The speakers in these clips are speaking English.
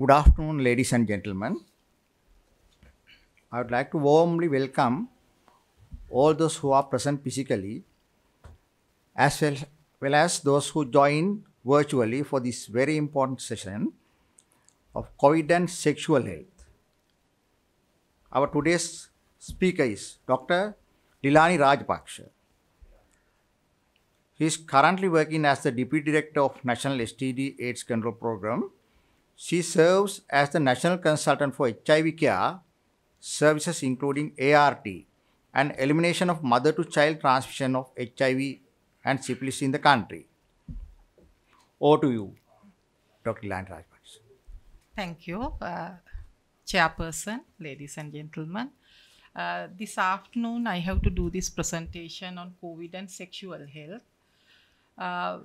Good afternoon, ladies and gentlemen. I would like to warmly welcome all those who are present physically, as well, well as those who join virtually for this very important session of COVID and sexual health. Our today's speaker is Dr. Dilani Rajapaksha. He is currently working as the Deputy Director of National STD AIDS Control Program she serves as the National Consultant for HIV Care, services including ART and elimination of mother to child transmission of HIV and syphilis in the country. Over to you, Dr. Land Rajpaks. Thank you, uh, Chairperson, ladies and gentlemen. Uh, this afternoon, I have to do this presentation on COVID and sexual health. Uh,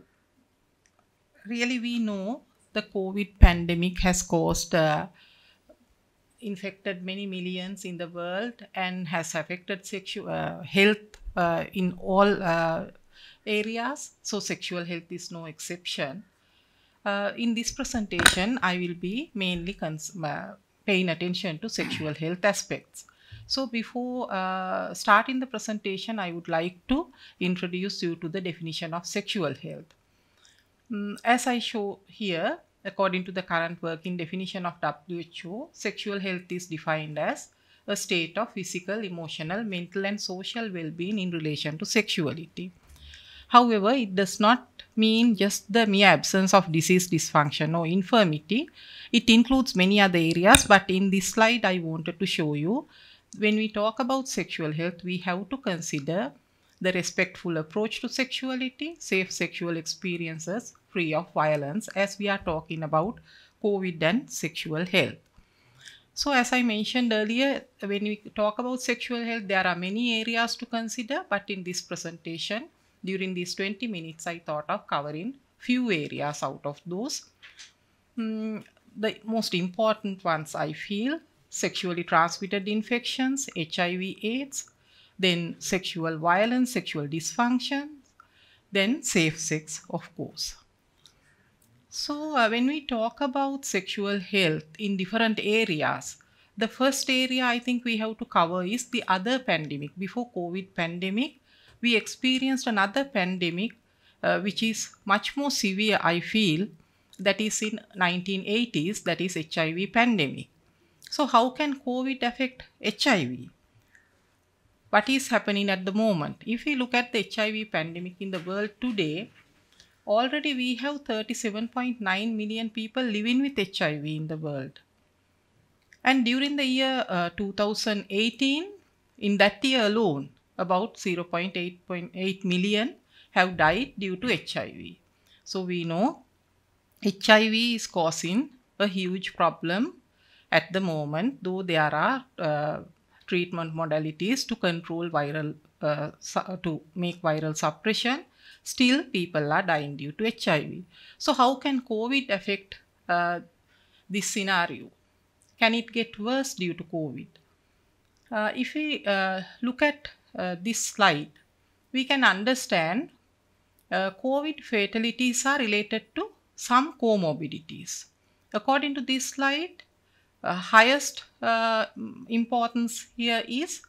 really, we know the COVID pandemic has caused uh, infected many millions in the world and has affected sexual uh, health uh, in all uh, areas. So sexual health is no exception. Uh, in this presentation, I will be mainly uh, paying attention to sexual health aspects. So before starting the presentation, I would like to introduce you to the definition of sexual health. Mm, as I show here, according to the current working definition of WHO, sexual health is defined as a state of physical, emotional, mental and social well-being in relation to sexuality. However, it does not mean just the mere absence of disease, dysfunction or infirmity. It includes many other areas but in this slide I wanted to show you when we talk about sexual health, we have to consider the respectful approach to sexuality, safe sexual experiences, free of violence, as we are talking about COVID and sexual health. So as I mentioned earlier, when we talk about sexual health, there are many areas to consider, but in this presentation, during these 20 minutes, I thought of covering few areas out of those. Mm, the most important ones I feel, sexually transmitted infections, HIV AIDS, then sexual violence, sexual dysfunction, then safe sex, of course. So uh, when we talk about sexual health in different areas, the first area I think we have to cover is the other pandemic. Before COVID pandemic, we experienced another pandemic uh, which is much more severe, I feel, that is in 1980s, that is HIV pandemic. So how can COVID affect HIV? what is happening at the moment. If we look at the HIV pandemic in the world today, already we have 37.9 million people living with HIV in the world. And during the year uh, 2018, in that year alone, about 0.8 million have died due to HIV. So we know HIV is causing a huge problem at the moment, though there are uh, treatment modalities to control viral, uh, to make viral suppression, still people are dying due to HIV. So how can COVID affect uh, this scenario? Can it get worse due to COVID? Uh, if we uh, look at uh, this slide, we can understand uh, COVID fatalities are related to some comorbidities. According to this slide, uh, highest uh, importance here is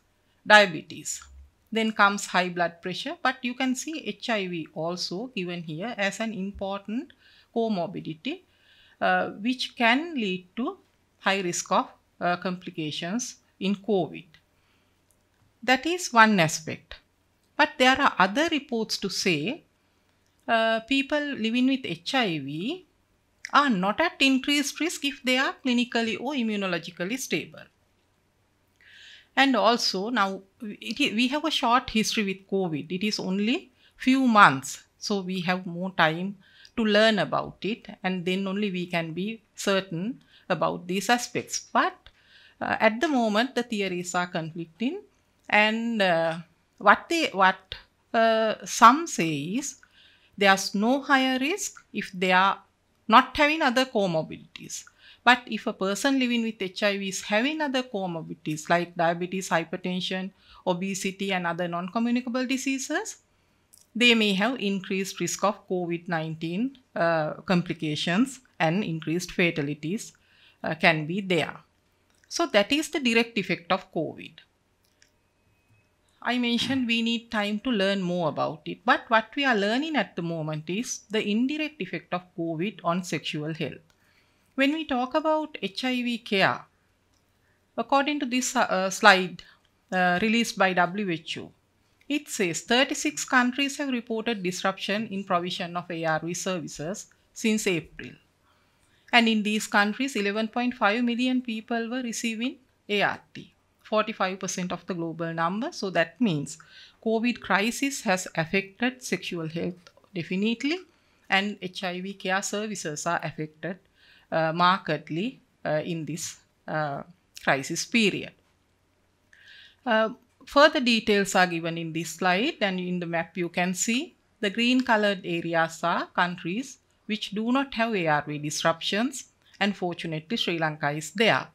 diabetes. Then comes high blood pressure, but you can see HIV also given here as an important comorbidity uh, which can lead to high risk of uh, complications in COVID. That is one aspect. But there are other reports to say uh, people living with HIV are not at increased risk if they are clinically or immunologically stable. And also now we have a short history with COVID. It is only few months. So we have more time to learn about it and then only we can be certain about these aspects. But uh, at the moment the theories are conflicting and uh, what they what uh, some say is there's no higher risk if they are not having other comorbidities. But if a person living with HIV is having other comorbidities like diabetes, hypertension, obesity, and other non communicable diseases, they may have increased risk of COVID 19 uh, complications and increased fatalities uh, can be there. So, that is the direct effect of COVID. I mentioned we need time to learn more about it. But what we are learning at the moment is the indirect effect of COVID on sexual health. When we talk about HIV care, according to this uh, uh slide uh, released by WHO, it says 36 countries have reported disruption in provision of ARV services since April. And in these countries, 11.5 million people were receiving ART. 45% of the global number. So that means COVID crisis has affected sexual health definitely and HIV care services are affected uh, markedly uh, in this uh, crisis period. Uh, further details are given in this slide and in the map you can see the green colored areas are countries which do not have ARV disruptions and fortunately Sri Lanka is there.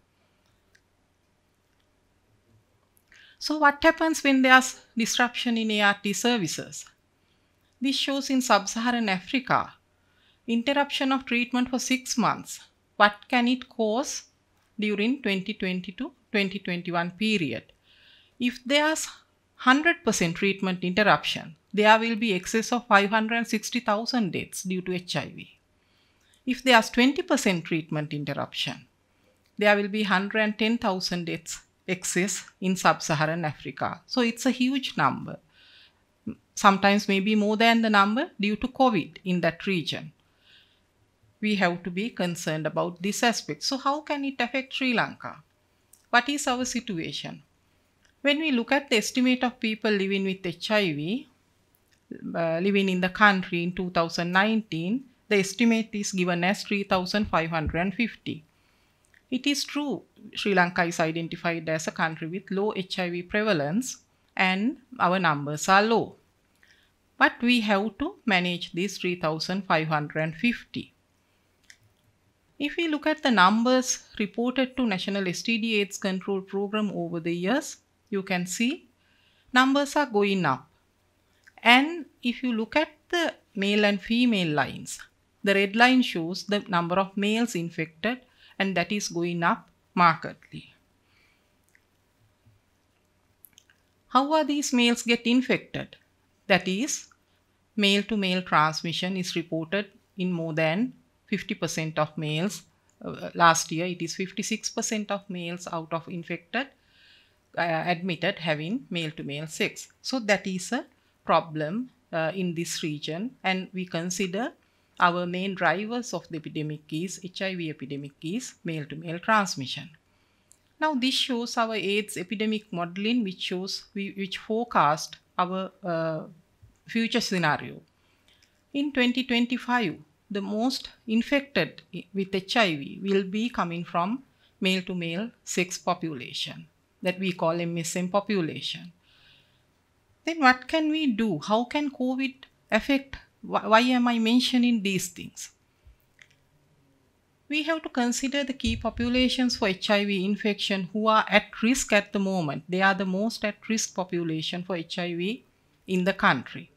So what happens when there's disruption in ART services? This shows in sub-Saharan Africa. Interruption of treatment for 6 months. What can it cause during 2020-2021 period? If there's 100% treatment interruption, there will be excess of 560,000 deaths due to HIV. If there's 20% treatment interruption, there will be 110,000 deaths exists in sub-Saharan Africa. So it's a huge number. Sometimes maybe more than the number due to COVID in that region. We have to be concerned about this aspect. So how can it affect Sri Lanka? What is our situation? When we look at the estimate of people living with HIV, uh, living in the country in 2019, the estimate is given as 3,550. It is true Sri Lanka is identified as a country with low HIV prevalence and our numbers are low. But we have to manage these 3550. If we look at the numbers reported to National STD AIDS Control Program over the years, you can see numbers are going up. And if you look at the male and female lines, the red line shows the number of males infected and that is going up markedly. How are these males get infected? That is, male-to-male -male transmission is reported in more than 50% of males. Uh, last year, it is 56% of males out of infected uh, admitted having male-to-male -male sex. So that is a problem uh, in this region and we consider our main drivers of the epidemic is HIV epidemic is male-to-male -male transmission. Now this shows our AIDS epidemic modeling which shows we, which forecast our uh, future scenario. In 2025, the most infected with HIV will be coming from male to male sex population that we call MSM population. Then what can we do? How can COVID affect why, why am I mentioning these things? We have to consider the key populations for HIV infection who are at risk at the moment. They are the most at risk population for HIV in the country.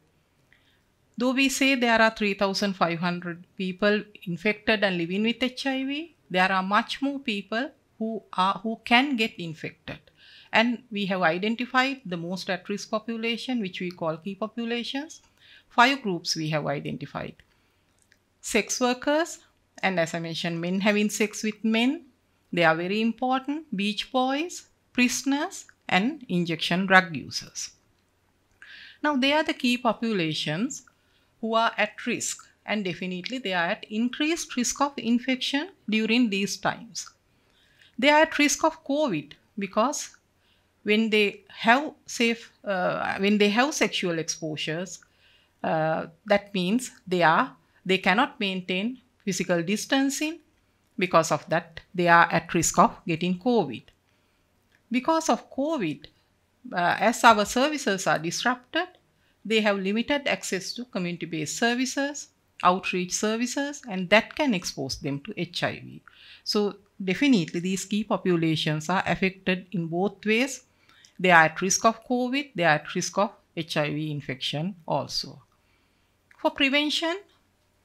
Though we say there are 3,500 people infected and living with HIV, there are much more people who, are, who can get infected. And we have identified the most at risk population, which we call key populations five groups we have identified. Sex workers, and as I mentioned, men having sex with men, they are very important, beach boys, prisoners, and injection drug users. Now, they are the key populations who are at risk and definitely they are at increased risk of infection during these times. They are at risk of COVID because when they have safe, uh, when they have sexual exposures, uh, that means they are they cannot maintain physical distancing because of that they are at risk of getting covid because of covid uh, as our services are disrupted they have limited access to community based services outreach services and that can expose them to hiv so definitely these key populations are affected in both ways they are at risk of covid they are at risk of hiv infection also for prevention,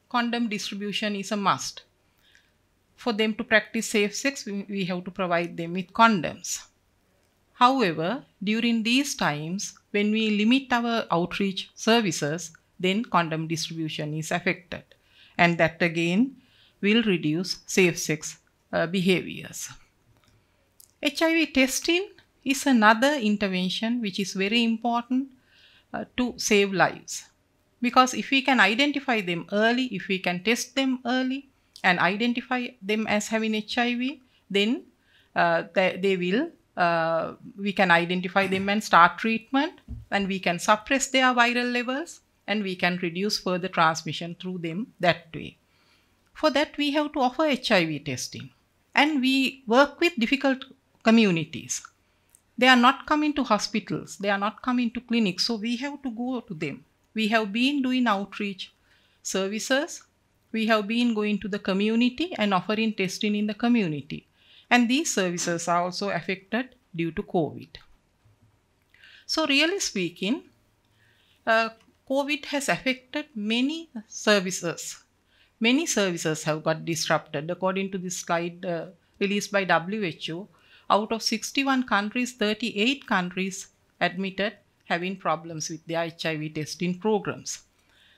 condom distribution is a must. For them to practice safe sex, we have to provide them with condoms. However, during these times, when we limit our outreach services, then condom distribution is affected. And that again will reduce safe sex uh, behaviors. HIV testing is another intervention which is very important uh, to save lives. Because if we can identify them early, if we can test them early and identify them as having HIV, then uh, they, they, will, uh, we can identify them and start treatment and we can suppress their viral levels and we can reduce further transmission through them that way. For that, we have to offer HIV testing and we work with difficult communities. They are not coming to hospitals, they are not coming to clinics, so we have to go to them we have been doing outreach services. We have been going to the community and offering testing in the community. And these services are also affected due to COVID. So really speaking, uh, COVID has affected many services. Many services have got disrupted. According to this slide uh, released by WHO, out of 61 countries, 38 countries admitted having problems with their HIV testing programs.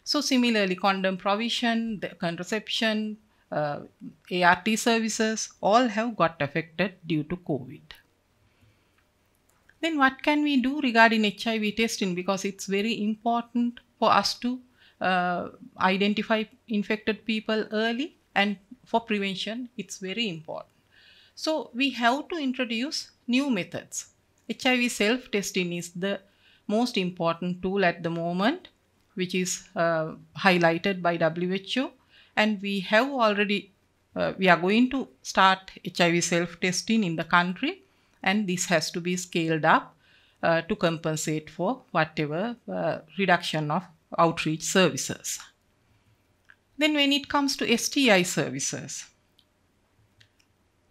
So similarly, condom provision, the contraception, uh, ART services, all have got affected due to COVID. Then what can we do regarding HIV testing? Because it's very important for us to uh, identify infected people early and for prevention, it's very important. So we have to introduce new methods. HIV self-testing is the most important tool at the moment, which is uh, highlighted by WHO. And we have already, uh, we are going to start HIV self-testing in the country. And this has to be scaled up uh, to compensate for whatever uh, reduction of outreach services. Then when it comes to STI services,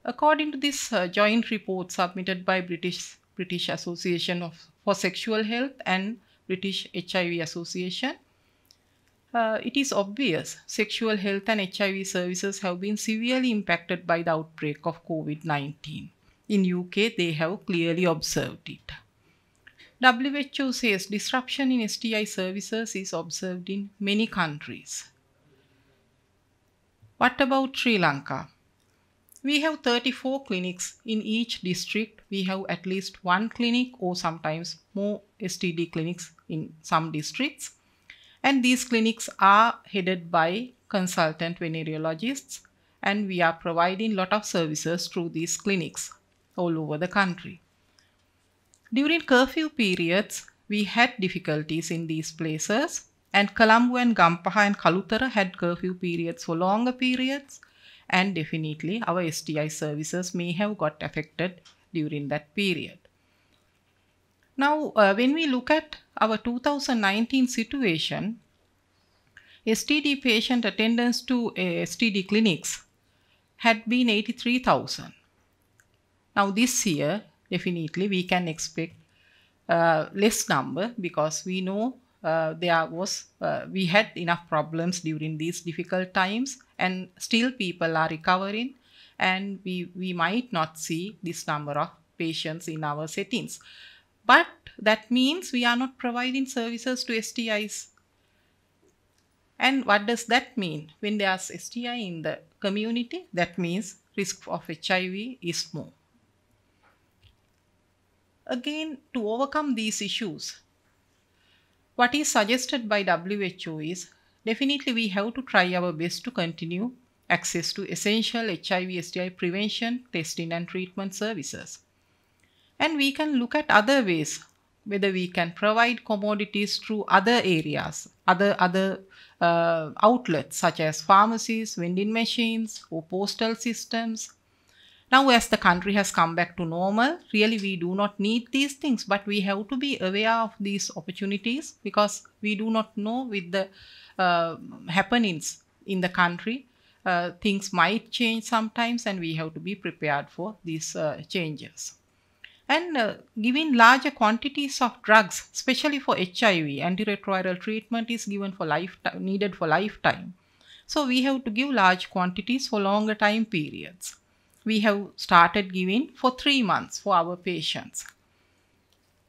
According to this uh, joint report submitted by British British Association of, for Sexual Health and British HIV Association. Uh, it is obvious sexual health and HIV services have been severely impacted by the outbreak of COVID-19. In UK, they have clearly observed it. WHO says disruption in STI services is observed in many countries. What about Sri Lanka? We have 34 clinics in each district we have at least one clinic or sometimes more STD clinics in some districts. And these clinics are headed by consultant venereologists and we are providing lot of services through these clinics all over the country. During curfew periods, we had difficulties in these places and Kalambu and Gampaha and Kalutara had curfew periods for longer periods and definitely our STI services may have got affected during that period. Now, uh, when we look at our 2019 situation, STD patient attendance to uh, STD clinics had been 83,000. Now this year, definitely we can expect uh, less number because we know uh, there was uh, we had enough problems during these difficult times and still people are recovering and we, we might not see this number of patients in our settings. But that means we are not providing services to STIs. And what does that mean? When there's STI in the community, that means risk of HIV is more. Again, to overcome these issues, what is suggested by WHO is definitely we have to try our best to continue access to essential HIV STI prevention, testing and treatment services. And we can look at other ways whether we can provide commodities through other areas, other, other uh, outlets such as pharmacies, vending machines or postal systems. Now as the country has come back to normal, really we do not need these things but we have to be aware of these opportunities because we do not know with the uh, happenings in the country uh, things might change sometimes and we have to be prepared for these uh, changes. And uh, giving larger quantities of drugs, especially for HIV, antiretroviral treatment is given for lifetime, needed for lifetime. So we have to give large quantities for longer time periods. We have started giving for three months for our patients.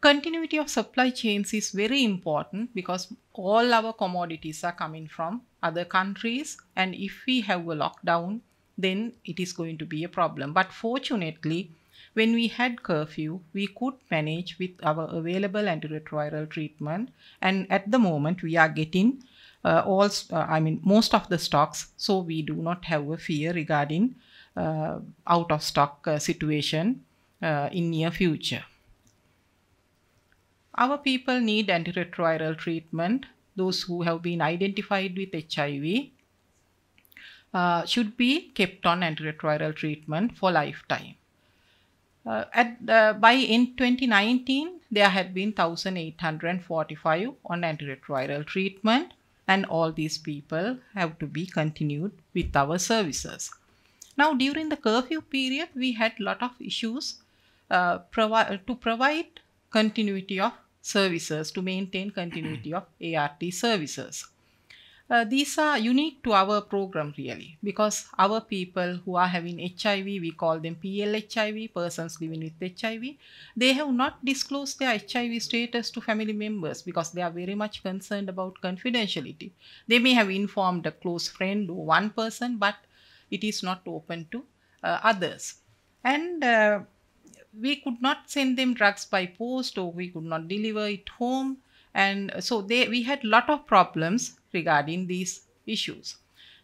Continuity of supply chains is very important because all our commodities are coming from other countries and if we have a lockdown then it is going to be a problem but fortunately when we had curfew we could manage with our available antiretroviral treatment and at the moment we are getting uh, all uh, i mean most of the stocks so we do not have a fear regarding uh, out of stock uh, situation uh, in near future our people need antiretroviral treatment those who have been identified with HIV uh, should be kept on antiretroviral treatment for lifetime. Uh, at by in 2019, there had been 1,845 on antiretroviral treatment and all these people have to be continued with our services. Now during the curfew period, we had lot of issues uh, provi to provide continuity of services to maintain continuity of ART services. Uh, these are unique to our program really because our people who are having HIV, we call them PLHIV, persons living with HIV, they have not disclosed their HIV status to family members because they are very much concerned about confidentiality. They may have informed a close friend or one person, but it is not open to uh, others. And uh, we could not send them drugs by post or we could not deliver it home and so they we had lot of problems regarding these issues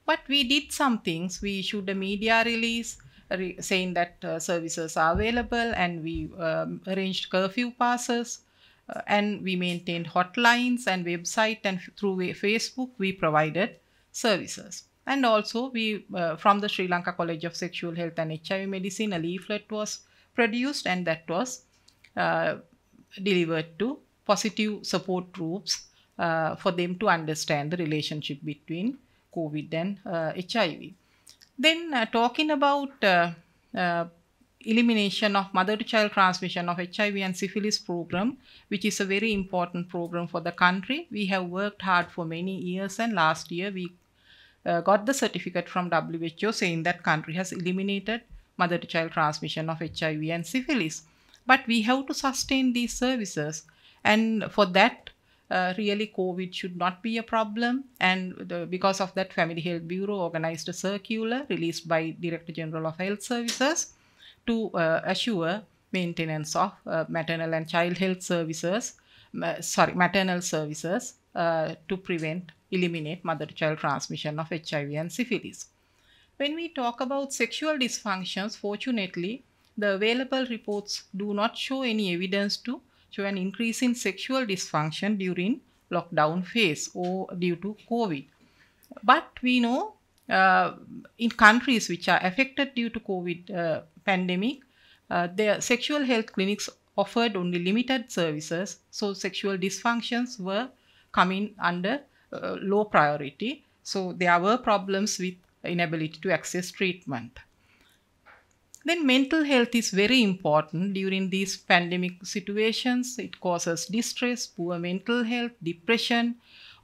but we did some things we issued a media release re saying that uh, services are available and we um, arranged curfew passes uh, and we maintained hotlines and website and through facebook we provided services and also we uh, from the sri lanka college of sexual health and hiv medicine a leaflet was produced and that was uh, delivered to positive support groups uh, for them to understand the relationship between COVID and uh, HIV. Then uh, talking about uh, uh, elimination of mother-to-child transmission of HIV and syphilis program, which is a very important program for the country. We have worked hard for many years and last year we got the certificate from WHO saying that country has eliminated mother to child transmission of HIV and syphilis. But we have to sustain these services, and for that, uh, really COVID should not be a problem. And the, because of that, Family Health Bureau organized a circular released by Director General of Health Services to uh, assure maintenance of uh, maternal and child health services, sorry, maternal services uh, to prevent, eliminate mother-child transmission of HIV and syphilis. When we talk about sexual dysfunctions, fortunately, the available reports do not show any evidence to show an increase in sexual dysfunction during lockdown phase or due to COVID. But we know uh, in countries which are affected due to COVID uh, pandemic, uh, their sexual health clinics offered only limited services, so sexual dysfunctions were coming under uh, low priority. So there were problems with inability to access treatment. Then mental health is very important during these pandemic situations. It causes distress, poor mental health, depression.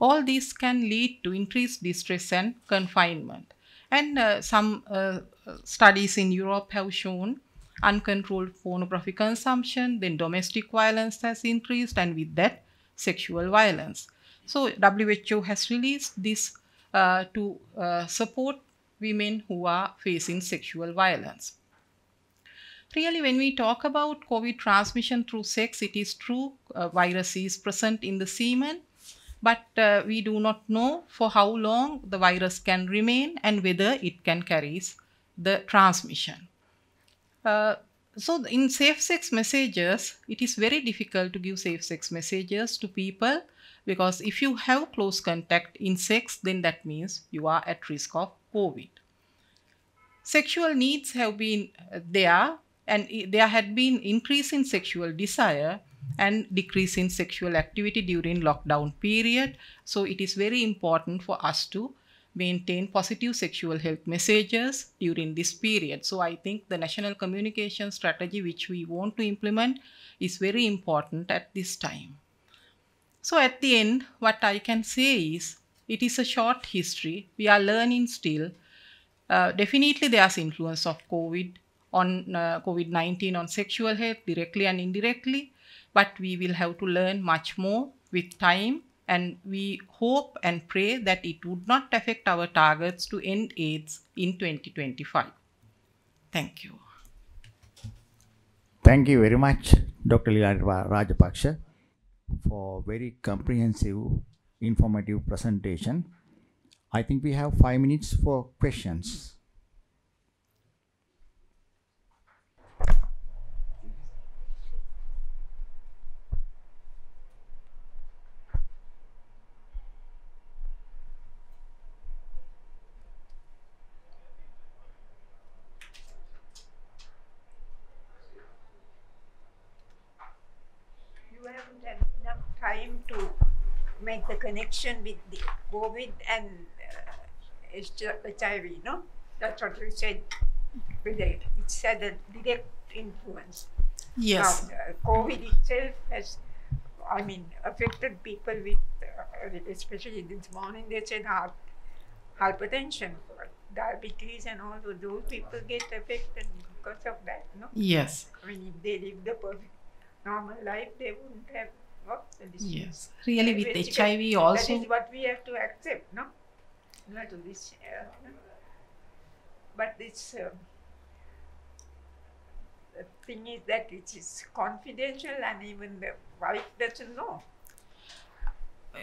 All these can lead to increased distress and confinement. And uh, some uh, studies in Europe have shown uncontrolled pornography consumption, then domestic violence has increased, and with that, sexual violence. So WHO has released this uh, to uh, support women who are facing sexual violence. Really, when we talk about COVID transmission through sex, it is true uh, virus is present in the semen, but uh, we do not know for how long the virus can remain and whether it can carry the transmission. Uh, so in safe sex messages, it is very difficult to give safe sex messages to people because if you have close contact in sex, then that means you are at risk of COVID sexual needs have been uh, there and there had been increase in sexual desire and decrease in sexual activity during lockdown period so it is very important for us to maintain positive sexual health messages during this period so i think the national communication strategy which we want to implement is very important at this time so at the end what i can say is it is a short history we are learning still uh, definitely, there's influence of COVID on uh, COVID-19 on sexual health directly and indirectly, but we will have to learn much more with time and we hope and pray that it would not affect our targets to end AIDS in 2025. Thank you. Thank you very much, Dr. Lila Rajapaksha, for very comprehensive, informative presentation. I think we have five minutes for questions. make the connection with the COVID and uh, HIV, no? That's what you said, direct. said had a direct influence. Yes. Now, uh, COVID itself has, I mean, affected people with, uh, especially this morning, they said heart, hypertension, diabetes, and all of those people get affected because of that, no? Yes. I mean, if they live the perfect normal life, they wouldn't have of the disease. Yes, really with HIV can, also. That is what we have to accept, no? Not this, uh, but this uh, thing is that it is confidential and even the wife doesn't know.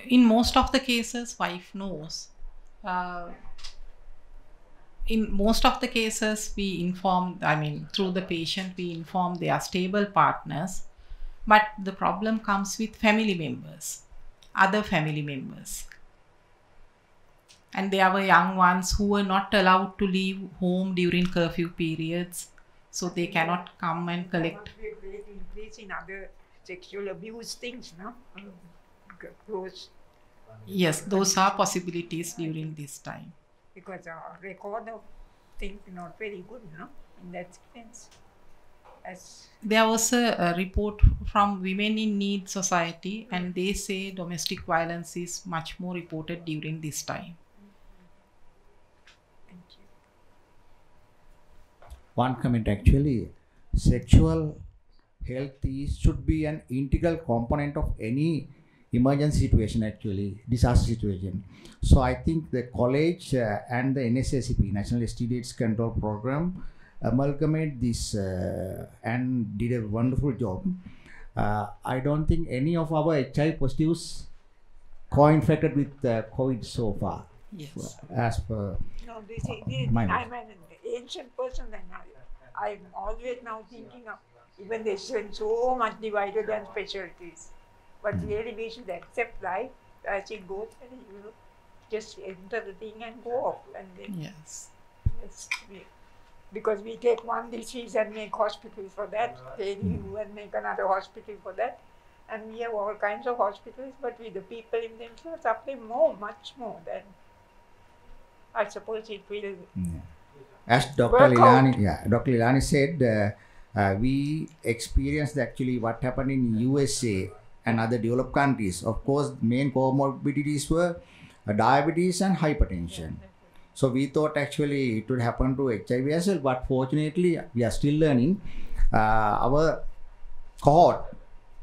In most of the cases, wife knows. Uh, in most of the cases we inform i mean through the patient we inform their stable partners but the problem comes with family members, other family members. And there were young ones who were not allowed to leave home during curfew periods, so they cannot come and collect. Increase in other sexual abuse things, no? Those. Yes, those are possibilities during this time. Because our record of things not very good, no? In that sense. There was a, a, report from Women in Need Society, mm. and they say domestic violence is much more reported during this time. Thank you. One comment actually, sexual health is, should be an integral component of any emergency situation actually disaster situation so i think the college uh, and the NSSP national std control program amalgamate this uh, and did a wonderful job. Uh, I don't think any of our HIV positives co-infected with uh, COVID so far. Yes. As per no, this, this, I'm an ancient person and I, I'm always now thinking of even they should so much divided and specialties. But mm. really we should accept life as it goes and you know, just enter the thing and go off and then yes because we take one disease and make hospital for that, mm you and make another hospital for that. And we have all kinds of hospitals, but we, the people in themselves suffer more, much more than I suppose it will. Yeah. As Dr. Lilani, yeah, Dr. Lilani said, uh, uh, we experienced actually what happened in USA and other developed countries. Of course, main comorbidities were uh, diabetes and hypertension. Yeah, so we thought actually it would happen to HIV as well, but fortunately we are still learning. Uh, our cohort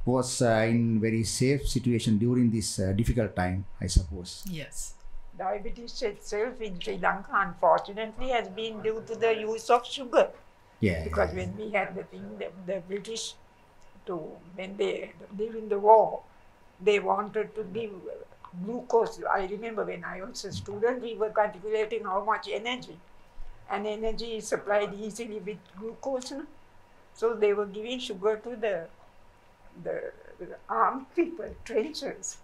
was uh, in very safe situation during this uh, difficult time, I suppose. Yes. Diabetes itself in Sri Lanka, unfortunately, has been due to the use of sugar. Yeah. Because yeah. when we had the thing, the, the British, to when they during the war, they wanted to give glucose. I remember when I was a student, we were calculating how much energy. And energy is supplied easily with glucose. So they were giving sugar to the, the, the armed people, trenchers.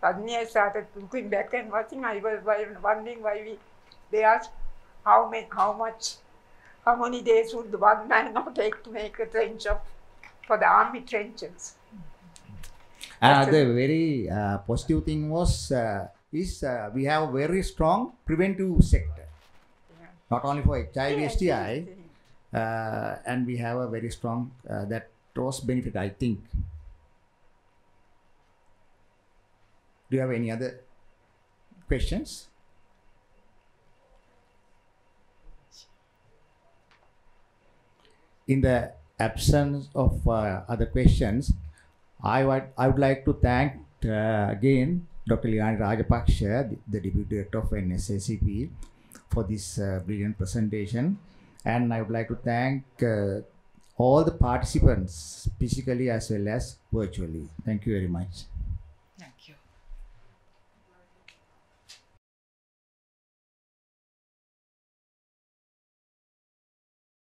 Suddenly I started looking back and watching. I was wondering why we, they asked how, many, how much, how many days would one man not take to make a trench of, for the army trenches uh, the very uh, positive thing was uh, is uh, we have a very strong preventive sector, yeah. not only for HIV yeah, STI, uh, and we have a very strong uh, that was benefit. I think. Do you have any other questions? In the absence of other questions, I would, I would like to thank uh, again Dr. Liani Rajapaksha, the, the, Deputy Director of NSACP, for this uh, brilliant presentation. And I would like to thank uh, all the participants, physically as well as virtually. Thank you very much.